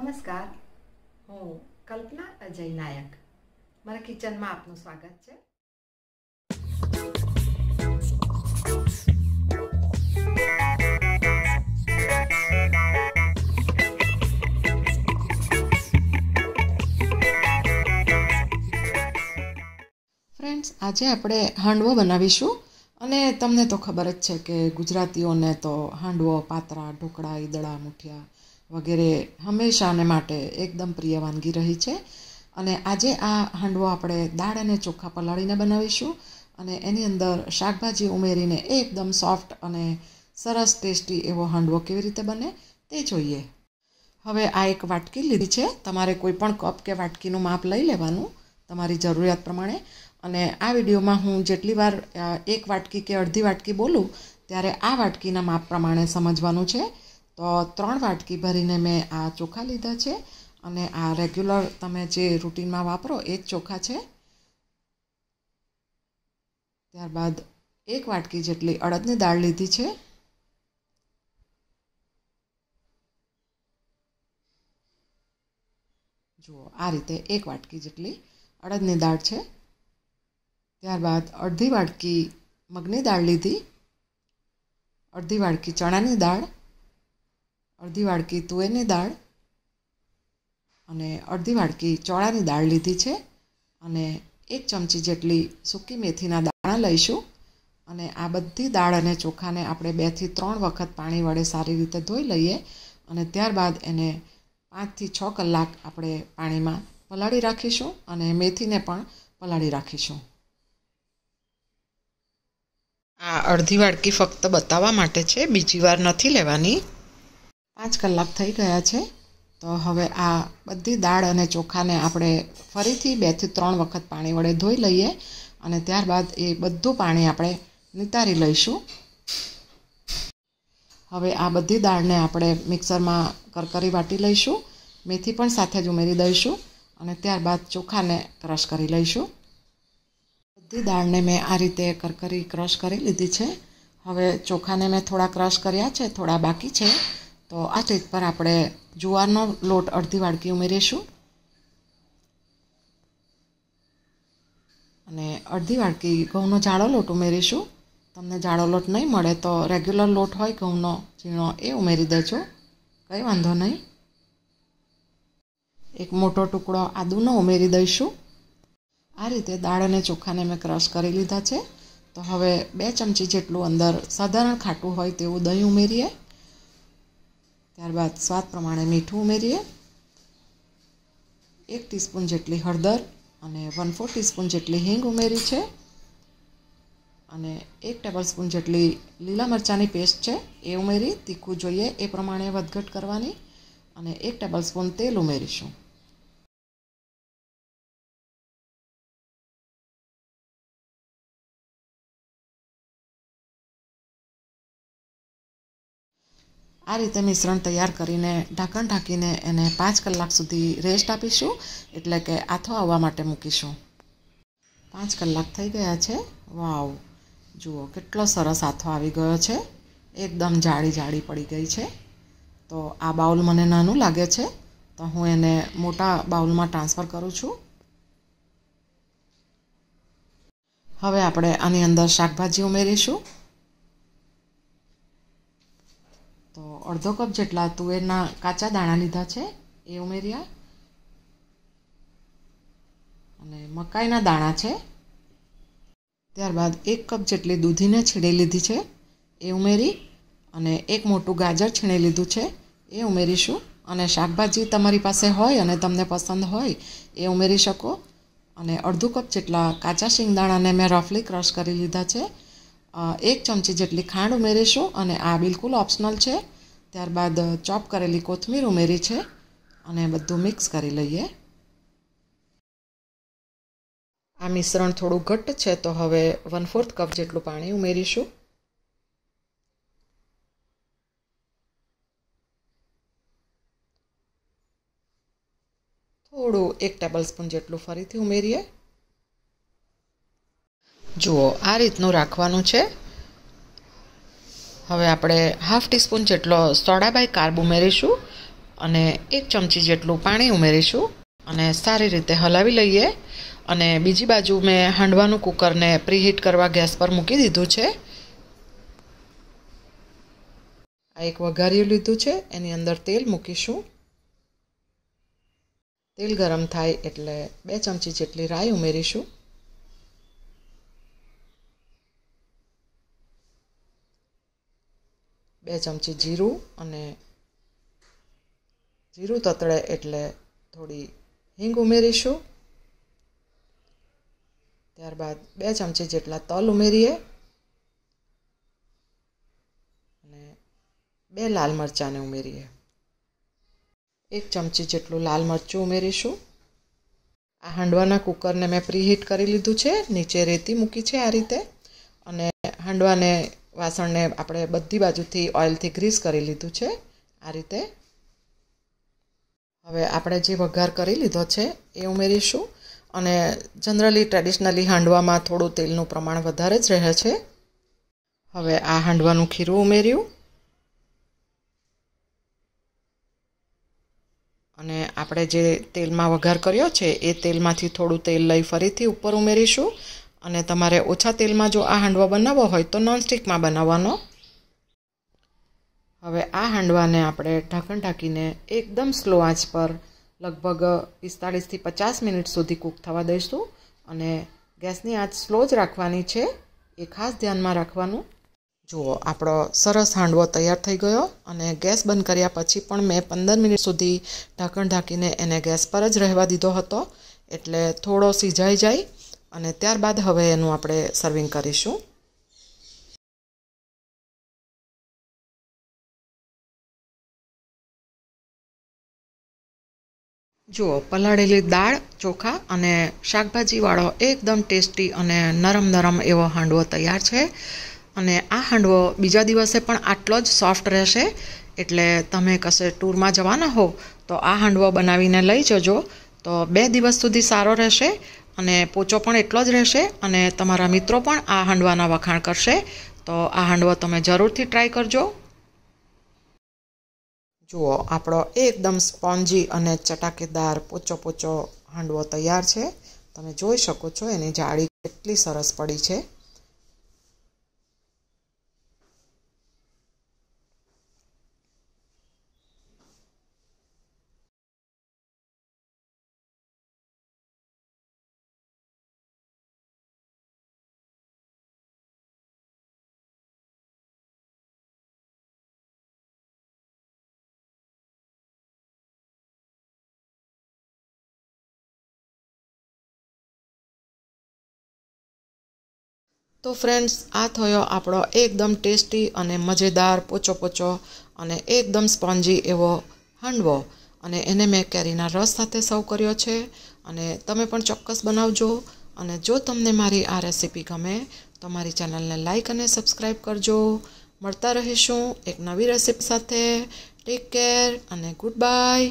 નમસ્કાર હું કલ્પના અજય નાયક મારા કિચનમાં આપનું સ્વાગત છે ફ્રેન્ડ્સ આજે આપણે હાંડવો બનાવીશું અને તમને તો ખબર જ છે કે ગુજરાતીઓને તો હાંડવો પાતરા ઢોકળા ઈદળા મુઠિયા વગેરે હંમેશાને માટે એકદમ પ્રિય વાનગી રહી છે અને આજે આ હાંડવો આપણે દાળ અને ચોખા પલાળીને બનાવીશું અને એની અંદર શાકભાજી ઉમેરીને એકદમ સોફ્ટ અને સરસ ટેસ્ટી એવો હાંડવો કેવી રીતે બને તે જોઈએ હવે આ એક વાટકી લીધી છે તમારે કોઈ પણ કપ કે વાટકીનું માપ લઈ લેવાનું તમારી જરૂરિયાત પ્રમાણે અને આ વિડીયોમાં હું જેટલી વાર એક વાટકી કે અડધી વાટકી બોલું ત્યારે આ વાટકીના માપ પ્રમાણે સમજવાનું છે તો ત્રણ વાટકી ભરીને મેં આ ચોખા લીધા છે અને આ રેગ્યુલર તમે જે રૂટીનમાં વાપરો એ જ ચોખા છે ત્યારબાદ એક વાટકી જેટલી અડદની દાળ લીધી છે જુઓ આ રીતે એક વાટકી જેટલી અડદની દાળ છે ત્યારબાદ અડધી વાટકી મગની દાળ લીધી અડધી વાટકી ચણાની દાળ અડધી વાડકી તુવેરની દાળ અને અડધી વાડકી ચોળાની દાળ લીધી છે અને એક ચમચી જેટલી સૂકી મેથીના દાણા લઈશું અને આ બધી દાળ અને ચોખાને આપણે બેથી ત્રણ વખત પાણી વડે સારી રીતે ધોઈ લઈએ અને ત્યારબાદ એને પાંચથી છ કલાક આપણે પાણીમાં પલાળી રાખીશું અને મેથીને પણ પલાળી રાખીશું આ અડધી વાડકી ફક્ત બતાવવા માટે છે બીજી વાર નથી લેવાની પાંચ કલાક થઈ ગયા છે તો હવે આ બધી દાળ અને ચોખાને આપણે ફરીથી બેથી ત્રણ વખત પાણી વડે ધોઈ લઈએ અને ત્યારબાદ એ બધું પાણી આપણે નિતારી લઈશું હવે આ બધી દાળને આપણે મિક્સરમાં કરકરી વાટી લઈશું મેથી પણ સાથે જ ઉમેરી દઈશું અને ત્યારબાદ ચોખાને ક્રશ કરી લઈશું બધી દાળને મેં આ રીતે કરકરી ક્રશ કરી લીધી છે હવે ચોખાને મેં થોડા ક્રશ કર્યા છે થોડા બાકી છે તો આ તેજ પર આપણે જુવારનો લોટ અડધી વાડકી ઉમેરીશું અને અડધી વાડકી ઘઉંનો જાડો લોટ ઉમેરીશું તમને જાડો લોટ નહીં મળે તો રેગ્યુલર લોટ હોય ઘઉંનો ઝીણો એ ઉમેરી દેજો કંઈ વાંધો નહીં એક મોટો ટુકડો આદુનો ઉમેરી દઈશું આ રીતે દાળ અને ચોખાને મેં ક્રશ કરી લીધા છે તો હવે બે ચમચી જેટલું અંદર સાધારણ ખાટું હોય તેવું દહીં ઉમેરીએ ત્યારબાદ સ્વાદ પ્રમાણે મીઠું ઉમેરીએ એક ટીસ્પૂન જેટલી હળદર અને વન ફોર ટીસ્પૂન જેટલી હિંગ ઉમેરી છે અને એક ટેબલસ્પૂન જેટલી લીલા મરચાંની પેસ્ટ છે એ ઉમેરી તીખું જોઈએ એ પ્રમાણે વધઘટ કરવાની અને એક ટેબલસ્પૂન તેલ ઉમેરીશું આ રીતે મિશ્રણ તૈયાર કરીને ઢાંકણ ઢાંકીને એને પાંચ કલાક સુધી રેસ્ટ આપીશું એટલે કે આથો આવવા માટે મૂકીશું પાંચ કલાક થઈ ગયા છે વાવ જુઓ કેટલો સરસ આથો આવી ગયો છે એકદમ જાડી જાળી પડી ગઈ છે તો આ બાઉલ મને નાનું લાગે છે તો હું એને મોટા બાઉલમાં ટ્રાન્સફર કરું છું હવે આપણે આની અંદર શાકભાજી ઉમેરીશું તો અડધો કપ જેટલા તુવેરના કાચા દાણા લીધા છે એ ઉમેર્યા અને મકાઈના દાણા છે ત્યારબાદ એક કપ જેટલી દૂધીને છીણી લીધી છે એ ઉમેરી અને એક મોટું ગાજર છીણી લીધું છે એ ઉમેરીશું અને શાકભાજી તમારી પાસે હોય અને તમને પસંદ હોય એ ઉમેરી શકો અને અડધું કપ જેટલા કાચા શિંગદાણાને મેં રફલી ક્રશ કરી લીધા છે એક ચમચી જેટલી ખાંડ ઉમેરીશું અને આ બિલકુલ ઓપ્શનલ છે ત્યારબાદ ચોપ કરેલી કોથમીર ઉમેરી છે અને બધું મિક્સ કરી લઈએ આ મિશ્રણ થોડું ઘટ્ટ છે તો હવે વન ફોર્થ કપ જેટલું પાણી ઉમેરીશું થોડું એક ટેબલ સ્પૂન જેટલું ફરીથી ઉમેરીએ જુઓ આ રીતનું રાખવાનું છે હવે આપણે હાફ ટીસ્પૂન જેટલો સોડા બાય કાર્બ ઉમેરીશું અને એક ચમચી જેટલું પાણી ઉમેરીશું અને સારી રીતે હલાવી લઈએ અને બીજી બાજુ મેં હાંડવાનું કુકરને પ્રીહીટ કરવા ગેસ પર મૂકી દીધું છે આ એક વઘાર્યું લીધું છે એની અંદર તેલ મૂકીશું તેલ ગરમ થાય એટલે બે ચમચી જેટલી રાઈ ઉમેરીશું બે ચમચી જીરું અને જીરું તતળે એટલે થોડી હિંગ ઉમેરીશું ત્યારબાદ બે ચમચી જેટલા તલ ઉમેરીએ અને બે લાલ મરચાંને ઉમેરીએ એક ચમચી જેટલું લાલ મરચું ઉમેરીશું આ હાંડવાના કુકરને મેં પ્રીહીટ કરી લીધું છે નીચે રેતી મૂકી છે આ રીતે અને હાંડવાને વાસણને આપણે બધી બાજુથી ઓઇલથી ગ્રીસ કરી લીધું છે આ રીતે હવે આપણે જે વઘાર કરી લીધો છે એ ઉમેરીશું અને જનરલી ટ્રેડિશનલી હાંડવામાં થોડું તેલનું પ્રમાણ વધારે જ રહે છે હવે આ હાંડવાનું ખીરું ઉમેર્યું અને આપણે જે તેલમાં વઘાર કર્યો છે એ તેલમાંથી થોડું તેલ લઈ ફરીથી ઉપર ઉમેરીશું અને તમારે ઓછા તેલમાં જો આ હાંડવો બનાવવો હોય તો નોનસ્ટિકમાં બનાવવાનો હવે આ હાંડવાને આપણે ઢાંકણ ઢાંકીને એકદમ સ્લો આંચ પર લગભગ પિસ્તાળીસથી પચાસ મિનિટ સુધી કૂક થવા દઈશું અને ગેસની આંચ સ્લો જ રાખવાની છે એ ખાસ ધ્યાનમાં રાખવાનું જુઓ આપણો સરસ હાંડવો તૈયાર થઈ ગયો અને ગેસ બંધ કર્યા પછી પણ મેં પંદર મિનિટ સુધી ઢાંકણ ઢાંકીને એને ગેસ પર જ રહેવા દીધો હતો એટલે થોડો સિજાઈ જાય અને ત્યારબાદ હવે એનું આપણે સર્વિંગ કરીશું જુઓ પલાળેલી દાળ ચોખા અને શાકભાજીવાળો એકદમ ટેસ્ટી અને નરમ નરમ એવો હાંડવો તૈયાર છે અને આ હાંડવો બીજા દિવસે પણ આટલો જ સોફ્ટ રહેશે એટલે તમે કશે ટૂરમાં જવાના હો તો આ હાંડવો બનાવીને લઈ જજો તો બે દિવસ સુધી સારો રહેશે અને પોચો પણ એટલો જ રહેશે અને તમારા મિત્રો પણ આ હાંડવાના વખાણ કરશે તો આ હાંડવો તમે જરૂરથી ટ્રાય કરજો જુઓ આપણો એકદમ સ્પોન્જી અને ચટાકેદાર પોચો પોચો હાંડવો તૈયાર છે તમે જોઈ શકો છો એની જાળી કેટલી સરસ પડી છે તો ફ્રેન્ડ્સ આ થયો આપણો એકદમ ટેસ્ટી અને મજેદાર પોચો પોચો અને એકદમ સ્પોન્જી એવો હાંડવો અને એને મેં કેરીના રસ સાથે સર્વ કર્યો છે અને તમે પણ ચોક્કસ બનાવજો અને જો તમને મારી આ રેસીપી ગમે તો મારી ચેનલને લાઇક અને સબસ્ક્રાઈબ કરજો મળતા રહીશું એક નવી રેસીપી સાથે ટેક કેર અને ગુડ બાય